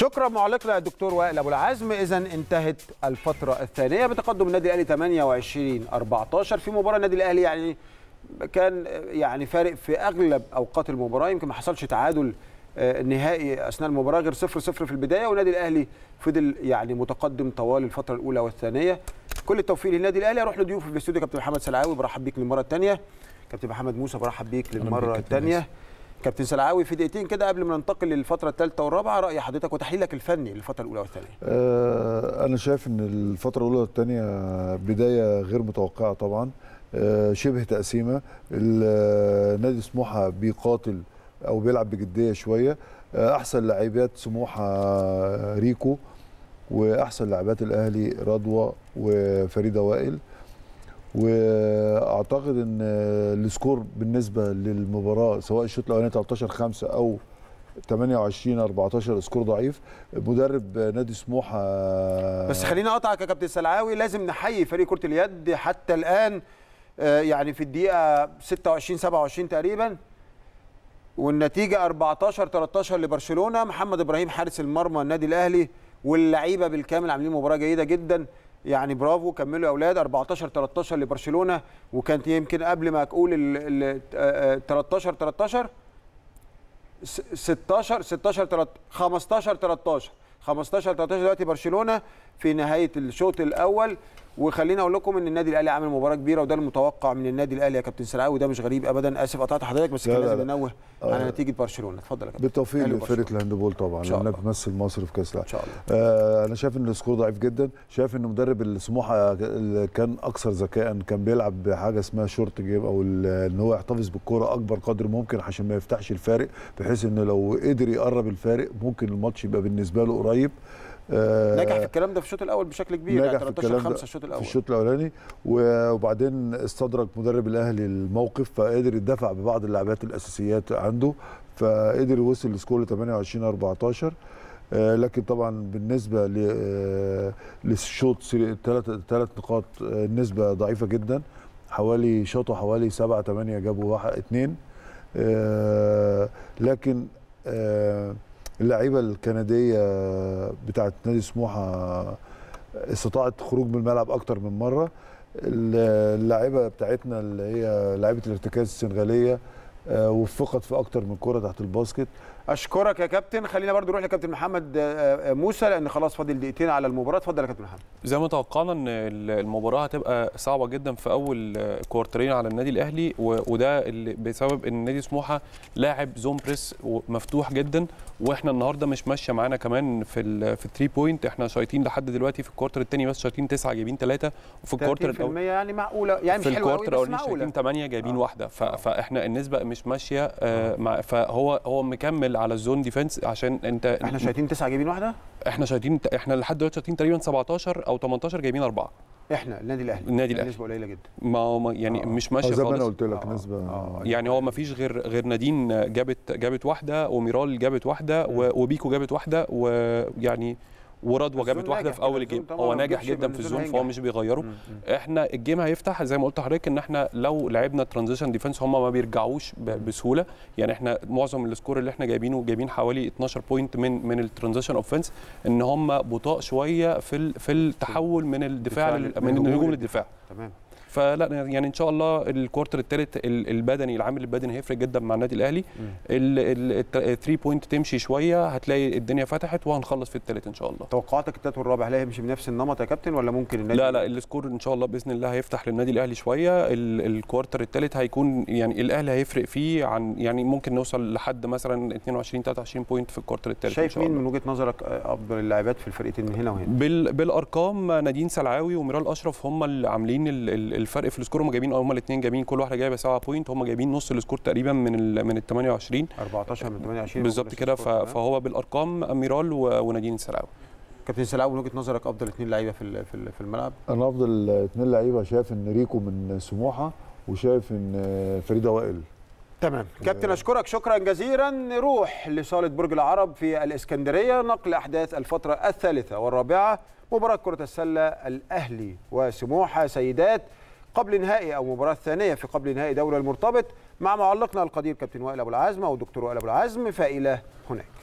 شكرا معلقنا الدكتور وائل ابو العزم اذا انتهت الفتره الثانيه بتقدم النادي الاهلي 28 14 في مباراه النادي الاهلي يعني كان يعني فارق في اغلب اوقات المباراه يمكن ما حصلش تعادل آه، نهائي اثناء المباراه غير 0 0 في البدايه والنادي الاهلي فضل يعني متقدم طوال الفتره الاولى والثانيه كل التوفيق للنادي الاهلي اروح لضيوفي في الاستوديو كابتن محمد سلعاوي برحب بيك للمره الثانيه كابتن محمد موسى برحب بيك للمره الثانيه كابتن سلعاوي في دقيقتين كده قبل ما ننتقل للفتره الثالثه والرابعه راي حضرتك وتحليلك الفني للفتره الاولى والثانيه آه انا شايف ان الفتره الاولى والثانيه بدايه غير متوقعه طبعا آه شبه تقسيمه النادي آه، سموحه بيقاتل او بيلعب بجديه شويه آه احسن لاعيبات سموحه آه، ريكو واحسن لاعيبات الاهلي رضوى وفريده وائل واعتقد ان السكور بالنسبه للمباراه سواء الشوط الاولاني 13 5 او 28 14 سكور ضعيف مدرب نادي سموحه بس خلينا اقطعك يا كابتن سلعاوي لازم نحيي فريق كره اليد حتى الان آه، يعني في الدقيقه 26 27 تقريبا والنتيجه 14 13 لبرشلونه محمد ابراهيم حارس المرمى النادي الاهلي واللعيبه بالكامل عاملين مباراه جيده جدا يعني برافو كملوا يا اولاد 14 13 لبرشلونه وكانت يمكن قبل ما اقول ال 13 13 16 16 13 15 13 15 13 دلوقتي برشلونه في نهايه الشوط الاول وخليني اقول لكم ان النادي الاهلي عامل مباراه كبيره وده المتوقع من النادي الاهلي يا كابتن سرعاوي وده مش غريب ابدا اسف قطعت حضرتك بس كان لازم ننوه آه. على نتيجه برشلونه اتفضل يا كابتن بالتوفيق لفرقه الهاندبول طبعا لانها بتمثل مصر في كاس العالم ان شاء الله آه انا شايف ان السكور ضعيف جدا شايف ان مدرب السموحه اللي كان اكثر ذكاء كان بيلعب بحاجه اسمها شورت جيم او ان هو يحتفظ بالكوره اكبر قدر ممكن عشان ما يفتحش الفارق بحيث ان لو قدر يقرب الفارق ممكن الماتش يبقى بالنسبه له قريب آه، نجح في الكلام ده في الشوط الاول بشكل كبير يعني نجح يعني 13 5 الشوط الاول في الشوط الاولاني وبعدين استدرك مدرب الاهلي الموقف فقدر يدفع ببعض اللعبات الاساسيات عنده فقدر يوصل لسكور 28 14 آه، لكن طبعا بالنسبه آه، للشوط ثلاث ثلاث نقاط النسبه ضعيفه جدا حوالي شاطوا حوالي 7 8 جابوا واحد اثنين لكن آه اللعيبه الكنديه بتاعت نادي سموحه استطاعت خروج من الملعب اكتر من مره اللعيبه بتاعتنا اللي هي لعيبه الارتكاز السنغاليه آه، وفقت في اكتر من كره تحت الباسكت اشكرك يا كابتن خلينا برضو نروح لكابتن محمد آه، آه، موسى لان خلاص فاضل دقيقتين على المباراه اتفضل يا كابتن محمد زي ما توقعنا ان المباراه هتبقى صعبه جدا في اول آه، كوارترين على النادي الاهلي وده اللي بسبب ان نادي سموحه لاعب زون بريس مفتوح جدا واحنا النهارده مش ماشيه معانا كمان في الـ في 3 بوينت احنا شايطين لحد دلوقتي في الكوارتر الثاني بس شايطين 9 جايبين 3 وفي الكوارتر الاول يعني معقوله يعني مش في الكوارتر الاول شايطين 8 جايبين آه. واحده فاحنا النسبه مش ماشيه آه فهو هو مكمل مايل على الزون ديفنس عشان انت احنا شايفين تسعه جايبين واحده احنا شايفين احنا لحد دلوقتي شايفين تقريبا 17 او 18 جايبين اربعه احنا النادي الاهلي النادي الاهلي نسبه قليله جدا ما هو يعني آه. مش ماشي خالص زي ما انا قلت لك آه. نسبه آه. آه. يعني هو ما فيش غير غير نادين جابت جابت واحده وميرال جابت واحده وبيكو جابت واحده ويعني وراد وجابت واحده في اول يعني، الجيم هو ناجح جدا في الزون فهو مش بيغيره احنا الجيم هيفتح زي ما قلت لحضرتك ان احنا لو لعبنا ترانزيشن ديفنس هم ما بيرجعوش بسهوله يعني احنا معظم السكور اللي احنا جايبينه جايبين حوالي 12 بوينت من من الترانزيشن اوفنس ان هم بطاء شويه في في التحول من الدفاع من الهجوم للدفاع تمام فلا يعني ان شاء الله الكوارتر الثالث البدني العامل البدني هيفرق جدا مع النادي الاهلي الثري بوينت تمشي شويه هتلاقي الدنيا فتحت وهنخلص في الثالث ان شاء الله توقعاتك الثالث والرابع هل هيمشي بنفس النمط يا كابتن ولا ممكن النادي لا لا السكور ان شاء الله باذن الله هيفتح للنادي الاهلي شويه الكوارتر الثالث هيكون يعني الاهلي هيفرق فيه عن يعني ممكن نوصل لحد مثلا 22 23 بوينت في الكوارتر الثالث شايف مين من وجهه نظرك افضل اللاعبات في الفرقتين من هنا وهنا بالارقام نادين سلعاوي وميرال اشرف هم اللي عاملين الفرق في السكور هم جايبين آه، هم الاثنين جايبين كل واحده جايبه 7 بوينت هم جايبين نص السكور تقريبا من من ال 28 14 من 28 بالظبط كده فهو بالارقام اميرال ونادين السلاوي كابتن سلاوي من وجهه نظرك افضل اثنين لعيبه في في الملعب انا افضل اثنين لعيبه شايف ان ريكو من سموحه وشايف ان فريده وائل تمام كابتن اشكرك شكرا جزيلا نروح لصاله برج العرب في الاسكندريه نقل احداث الفتره الثالثه والرابعه مباراه كره السله الاهلي وسموحه سيدات قبل نهائي او مباراه ثانيه في قبل نهائي دوري المرتبط مع معلقنا القدير كابتن وائل ابو العزم او دكتور وائل ابو العزم فالى هناك